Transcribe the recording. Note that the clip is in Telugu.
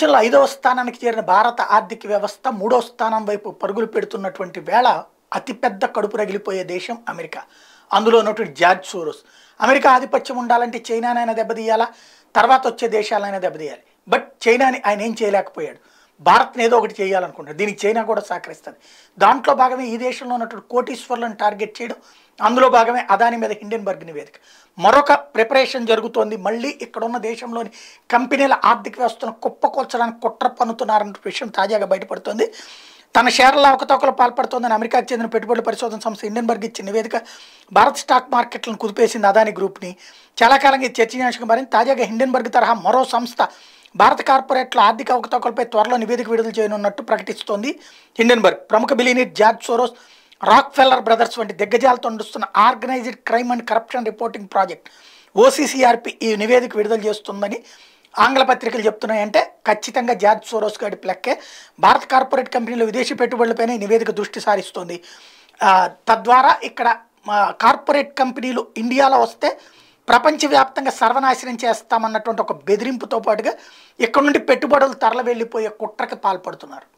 ప్రపంచంలో ఐదవ స్థానానికి చేరిన భారత ఆర్థిక వ్యవస్థ మూడవ స్థానం వైపు పరుగులు పెడుతున్నటువంటి వేళ అతిపెద్ద కడుపు రగిలిపోయే దేశం అమెరికా అందులో ఉన్నటువంటి జార్జ్ సోరోస్ అమెరికా ఆధిపత్యం ఉండాలంటే చైనానైనా దెబ్బతీయాలా తర్వాత వచ్చే దేశాలైనా దెబ్బతీయాలి బట్ చైనాని ఆయన ఏం చేయలేకపోయాడు భారత్ని ఏదో ఒకటి చేయాలనుకుంటారు దీనికి చైనా కూడా సహకరిస్తుంది దాంట్లో భాగమే ఈ దేశంలో ఉన్నటువంటి కోటీశ్వర్లను టార్గెట్ చేయడం అందులో భాగమే అదాని మీద హిండెన్బర్గ్ నివేదిక మరొక ప్రిపరేషన్ జరుగుతోంది మళ్ళీ ఇక్కడున్న దేశంలోని కంపెనీల ఆర్థిక వ్యవస్థను కుప్పకూల్చడానికి కుట్ర పన్నుతున్నారన్న విషయం తాజాగా బయటపడుతుంది తన షేర్ల అవకతవకలు పాల్పడుతోందని అమెరికాకు చెందిన పెట్టుబడుల పరిశోధన సంస్థ ఇండెన్బర్గ్ ఇచ్చిన నివేదిక భారత్ స్టాక్ మార్కెట్లను కుదిపేసింది అదాని గ్రూప్ని చాలా కాలంగా చర్చనీయాంశంగా మరింత తాజాగా హిండెన్బర్గ్ తరహా మరో సంస్థ భారత కార్పొరేట్ల ఆర్థిక అవకతవకలపై త్వరలో నివేదిక విడుదల చేయనున్నట్టు ప్రకటిస్తోంది హిండెన్బర్గ్ ప్రముఖ billionaire George Soros Rockefeller brothers వంటి దిగ్గజాలతో నడుస్తున్న organised crime and corruption reporting project OCCRP ఈ నివేదిక విడుదల చేస్తుందని ఆంగ్ల పత్రికలు చెప్తున్నాయంటే ఖచ్చితంగా జార్జ్ సోరోస్ గారి ప్లక్కే భారత కార్పొరేట్ కంపెనీలు విదేశీ పెట్టుబడులపైన నివేదిక దృష్టి సారిస్తుంది తద్వారా ఇక్కడ కార్పొరేట్ కంపెనీలు ఇండియాలో వస్తే ప్రపంచవ్యాప్తంగా సర్వనాశనం చేస్తామన్నటువంటి ఒక బెదిరింపుతో పాటుగా ఇక్కడ నుండి పెట్టుబడులు తరలి వెళ్ళిపోయే కుట్రకి పాల్పడుతున్నారు